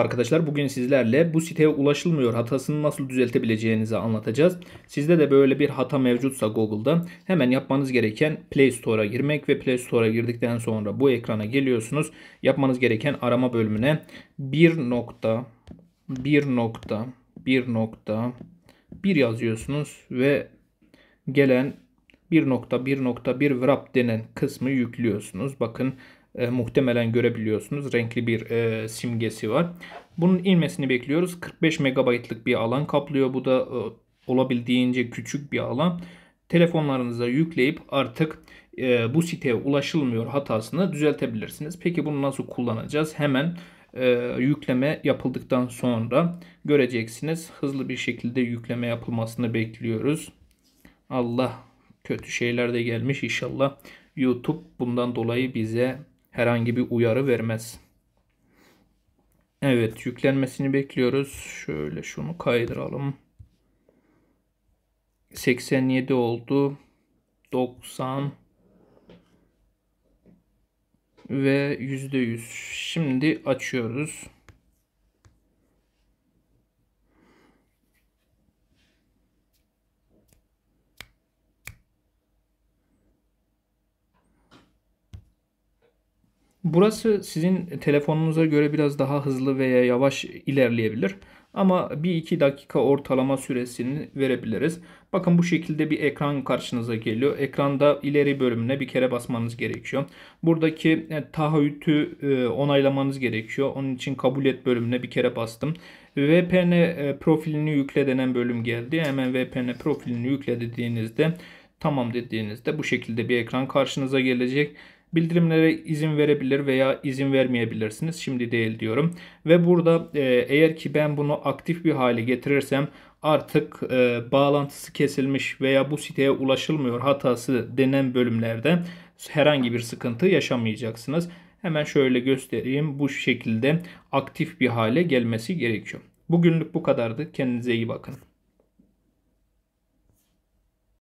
Arkadaşlar bugün sizlerle bu siteye ulaşılmıyor hatasını nasıl düzeltebileceğinizi anlatacağız. Sizde de böyle bir hata mevcutsa Google'da hemen yapmanız gereken Play Store'a girmek ve Play Store'a girdikten sonra bu ekrana geliyorsunuz. Yapmanız gereken arama bölümüne 1 nokta 1 nokta 1 nokta 1 yazıyorsunuz ve gelen 1.1.1 wrap denen kısmı yüklüyorsunuz. Bakın e, muhtemelen görebiliyorsunuz. Renkli bir e, simgesi var. Bunun inmesini bekliyoruz. 45 megabaytlık bir alan kaplıyor. Bu da e, olabildiğince küçük bir alan. Telefonlarınıza yükleyip artık e, bu siteye ulaşılmıyor hatasını düzeltebilirsiniz. Peki bunu nasıl kullanacağız? Hemen e, yükleme yapıldıktan sonra göreceksiniz. Hızlı bir şekilde yükleme yapılmasını bekliyoruz. Allah kötü şeyler de gelmiş. İnşallah YouTube bundan dolayı bize herhangi bir uyarı vermez. Evet yüklenmesini bekliyoruz. Şöyle şunu kaydıralım. 87 oldu. 90 ve %100. Şimdi açıyoruz. Burası sizin telefonunuza göre biraz daha hızlı veya yavaş ilerleyebilir. Ama 1-2 dakika ortalama süresini verebiliriz. Bakın bu şekilde bir ekran karşınıza geliyor. Ekranda ileri bölümüne bir kere basmanız gerekiyor. Buradaki e, taahhütü e, onaylamanız gerekiyor. Onun için kabul et bölümüne bir kere bastım. VPN e, profilini yükle denen bölüm geldi. Hemen VPN profilini yükle dediğinizde tamam dediğinizde bu şekilde bir ekran karşınıza gelecek. Bildirimlere izin verebilir veya izin vermeyebilirsiniz. Şimdi değil diyorum. Ve burada e, eğer ki ben bunu aktif bir hale getirirsem artık e, bağlantısı kesilmiş veya bu siteye ulaşılmıyor hatası denen bölümlerde herhangi bir sıkıntı yaşamayacaksınız. Hemen şöyle göstereyim. Bu şekilde aktif bir hale gelmesi gerekiyor. Bugünlük bu kadardı. Kendinize iyi bakın.